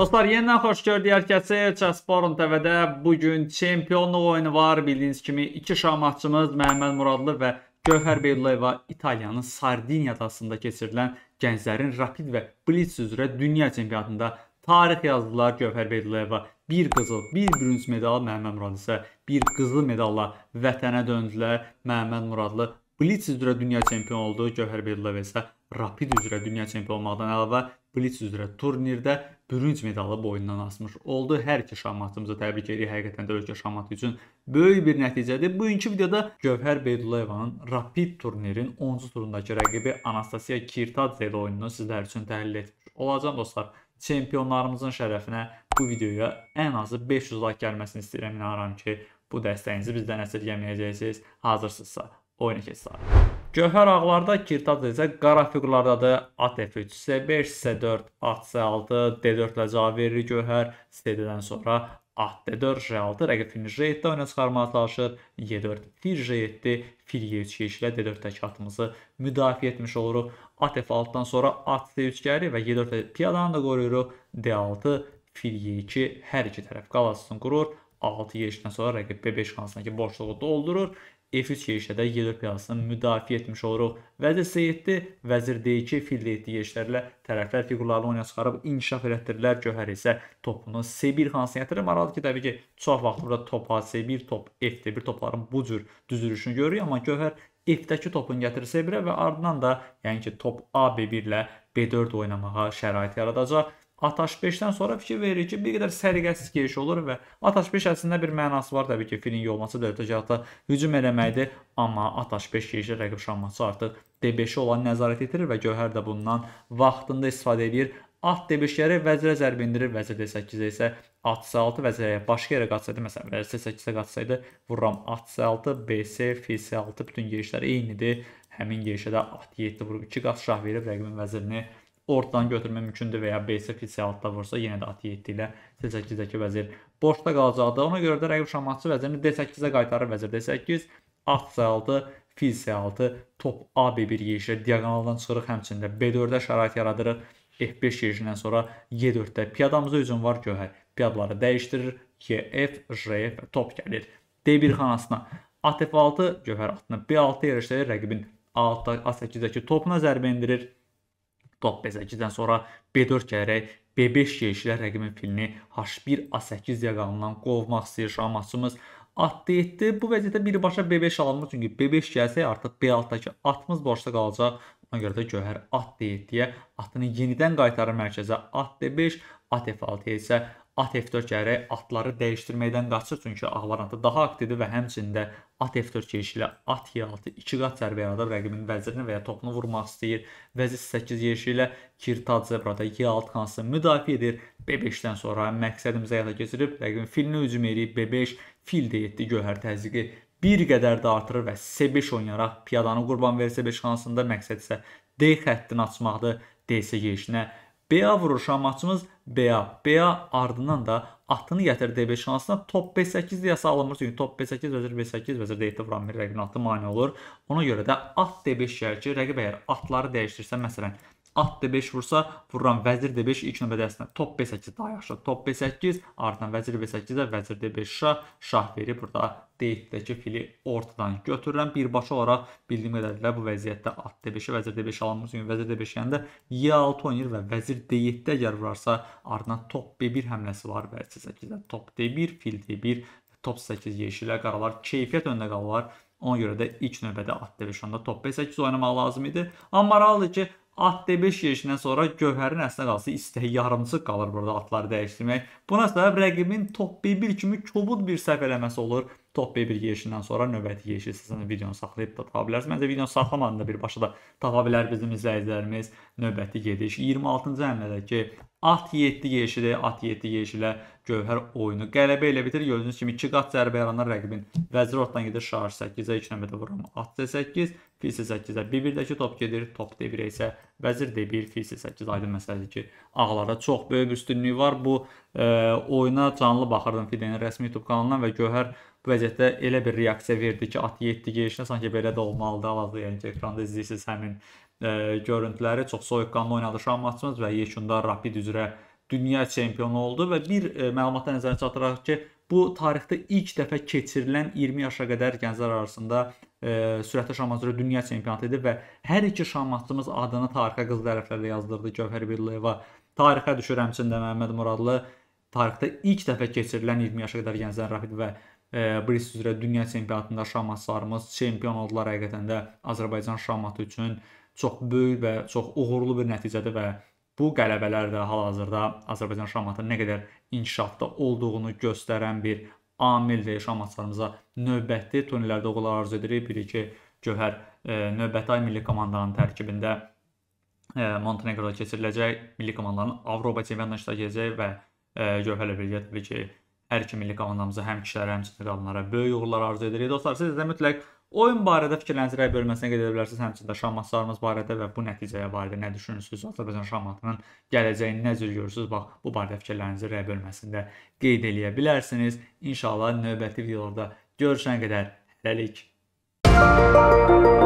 Dostlar, yenidən xoş gördük hər kəsi. Çəsporun TV-də bu gün çempionluq oyunu var. Bildiyiniz kimi iki şahmatçımız Məhəmməd Muradlı və Gövhər Beylullayeva İtaliyanın Sardinya adasında keçirilən gənclərin rapid və blitz üzrə dünya çempionatında tarix yazdılar. Gövhər Beylullayeva bir qızıl, bir bürünc medal, Məhəmməd Muradlı isə bir qızıl medalla vətənə döndülər. Məhəmməd Muradlı blitz üzrə dünya çempion oldu. Gövhər Beylullayeva isə rapid üzrə dünya çempionu olmaqdan əlavə blitz üzrə turnirdə bürünc medalı boyundan asmış oldu. Hər iki şahmatçımızı təbrik edirik. Həqiqətən də ölkə şahmatı üçün böyük bir nəticədir. Bugünkü videoda Gövhər Beydullayevanın rapid turnirin 10-cu turundakı rəqibi Anastasiya Kirtadzə ilə oyununu sizlər üçün təhlil etmiş olacağam dostlar. Çempionlarımızın şərəfinə bu videoya ən azı 500 like gəlməsini istəyirəm. İnanıram ki, bu dəstəyinizi bizdən əsirgəməyəcəksiniz. Hazırsınızsa oyuna keçsək. Gövhər ağlarda kirtat isə qara fiqurlardadır. ATF3 isə 5 isə 4, at isə 6, D4-lə cavab verir Gövhər. CD-dən sonra at D4, J6, rəqibini J7-də oyuna çıxarmağa çalışır. Y4, fil J7, fil Y3 keçilə D4-dəki atımızı müdafiə etmiş oluruq. ATF6-dan sonra at C3 gəlir və Y4-də piyadanı da qoruyuruq. D6, fil Y2 hər iki tərəf qalasını qurur. 6 yerişdən sonra rəqib B5 xansındakı boşluğu doldurur. F3 yerişədə yer piyasını müdafiə etmiş oluruq. Vəzir C7, vəzir D2 fil etdiyi yerişlərlə tərəflər fiqurlarını oyuna çıxarıb inkişaf elətdirirlər. Gövhər isə topunu C1 xansına yatırır. Maraqlıdır ki, təbii ki, çox vaxt burada top C1, top F1 topların bu cür düzülüşünü görürük, amma Gövhər F-dəki topun gətirir C1-ə və ardından da, yəni ki, top AB1 ilə B4 oynamağa şərait yaradacaq. Ataş5-dən sonra fikir veririk ki, bir qədər səliqəsiz giriş olur və Ataş5 əslində bir mənası var təbii ki, filin yolması dörtəcəkdə hücum eləməkdir, amma Ataş5 girişli rəqib şahmatçı artıq D5-i olan nəzarət etirir və Gövhər də bundan vaxtında istifadə edir. At D5-ləri vəzirə zərb indirir, vəzir D8-ə isə at C6 vəzirə başqa yerə qaçsaydı, məsələn, vəzir C8-ə qaçsaydı, vururam at C6, BC, fil C6 bütün girişlər eynidir. Həmin girişə də at 7 vurub 2 qat şah verib rəqibin vəzirini vurur ortadan götürmək mümkündür və ya B8 C6-da vursa yenə də A7 ilə C8-dəki vəzir boşda qalacaqdır. Ona görə də rəqib şahmatçı vəzirini D8-ə qaytarır, vəzir D8, at C6, fil C6, top AB1 yerişə diaqonaldan çıxırıq, həmçində B4-də şərait yaradırıq. F5 yerişindən sonra Y4-də piyadamıza hücum var Gövhər. Piyadaları dəyişdirir. YF, JF top gəlir. D1 xanasına ATF6 Gövhər atını B6 yerişdə rəqibin A8-dəki topuna zərbə endirir. Topal B8-dən sonra B4 gələrək B5 yerişlə rəqibin filini H1A8 diaqonundan qovmaq istəyir şahmatçımız. At D7 bu vəziyyətdə birbaşa B5 alınır çünki B5 gəlsə artıq B6-dakı atımız boşda qalacaq. Ona görə də Gövhər at D7-yə atını yenidən qaytarır mərkəzə. At D5, at F6-yə isə at F4 gərək atları dəyişdirməkdən qaçır, çünki A variantı daha aktivdir və həmçində at F4 girişi ilə at E6 iki qat zərbə yaradıb rəqibin vəzirini və ya topunu vurmaq istəyir. Vəzir 8 girişi ilə Kirtadze burada E6 xansı müdafiə edir. B5-dən sonra məqsədimizə həyata keçirib rəqibin filinə hücum edib B5, fil D7 gövhər təzyiqi bir qədər də artırır və C5 oynayaraq piyadanı qurban verir C5 xansında məqsəd isə D xəttini açmaqdır. D8 girişinə B-a vurur şahmatçımız B-a. B-a ardından da atını gətir D5 şansına. Top B8 deyə sağlamır. Çünki top B8 vəzir B8 vəzir D7 vuran bir rəqibin atı mane olur. Ona görə də at D5 şəhər ki, rəqib əgər atları dəyişdirsə, məsələn, At D5 vursa vururam vəzir D5 ilk növbədə əslində top B8 daha yaxşı. Top B8 ardından vəzir B8-ə vəzir D5 şah şah verib burada D8-dəki fili ortadan götürürəm. Birbaşa olaraq bildiyim qədərilə bu vəziyyətdə at D5-ə vəzir D5 alınmış kimi vəzir D5 yəndə Y6 oynayır və vəzir D7-də əgər vurarsa ardından top B1 həmləsi var və C8-də top D1, fil D1, top 8 yeşilə qaralar keyfiyyət öndə qalırlar. Ona görə də ilk növbədə at D5 onda top B8 oynamaq lazım idi. Amma maraqlıdır ki, At D5 girişindən sonra Gövhərin əslinə qalsa istəyi yarımçıq qalır burada atları dəyişdirmək. Buna səbəb rəqibin top B1 kimi kobud bir səhv eləməsi olur. Top B1 girişindən sonra növbəti girişi sizin videonu saxlayıb da tapa bilərsiniz. Məncə videonu saxlamadığında birbaşa da tapa bilər bizim izləyicilərimiz. Növbəti gediş 26-cı həmlədəki At 7 yeşili, at 7 yeşilə Gövhər oyunu qələbə ilə bitir. Gördüyünüz kimi 2 qat zərbə yaranlar rəqibin. Vəzir ortadan gedir, şahır 8-ə 2 nömrədə vurum. At C8, fil C8-ə 1-1-dəki top gedir. Top D1-ə isə vəzir D1, fil C8 aydın məsələdir ki, ağlara çox böyük üstünlüyü var. Bu e, oyuna canlı baxırdım Fidenin rəsmi YouTube kanalından və Gövhər bu vəziyyətdə elə bir reaksiya verdi ki, at 7 girişinə sanki belə də olmalıdır. Hal-hazırda yəni ki, ekranda izləyirsiniz həmin görüntüləri çox soyuqqanlı oynadı şahmatçımız və yekunda rapid üzrə dünya çempionu oldu və bir e, məlumata nəzər çatdıraq ki, bu tarixdə ilk dəfə keçirilən 20 yaşa qədər gənclər arasında e, sürətli şahmat üzrə dünya çempionatı idi və hər iki şahmatçımız adını tarixə qızıl hərflərlə yazdırdı. Gövhər Birliyeva tarixə düşür, həmçində Məhəmməd Muradlı tarixdə ilk dəfə keçirilən 20 yaşa qədər gənclər rapid və e, bris üzrə dünya çempionatında şahmatçılarımız çempion oldular həqiqətən də Azərbaycan şahmatı üçün çox böyük və çox uğurlu bir nəticədir və bu qələbələr də hal-hazırda Azərbaycan şahmatının nə qədər inkişafda olduğunu göstərən bir amildir. Şahmatçılarımıza növbəti turnirlərdə uğurlar arzu edirik. Bilirik ki, Gövhər e, növbəti ay milli komandanın tərkibində e, Montenegroda keçiriləcək. Milli komandanın Avropa çempionatına iştirak edəcək və e, Gövhərlə birgə təbii ki, hər iki milli komandamıza həm kişilərə, həm də qadınlara böyük uğurlar arzu edirik. Dostlar, siz də mütləq Oyun barədə fikirlərinizi rəy bölməsinə qeyd edə bilərsiniz. Həmçində şahmatçılarımız barədə və bu nəticəyə barədə nə düşünürsünüz? Azərbaycan şahmatının gələcəyini nə cür görürsünüz? Bax, bu barədə fikirlərinizi rəy bölməsində qeyd eləyə bilərsiniz. İnşallah növbəti videolarda görüşən qədər hələlik. Müzik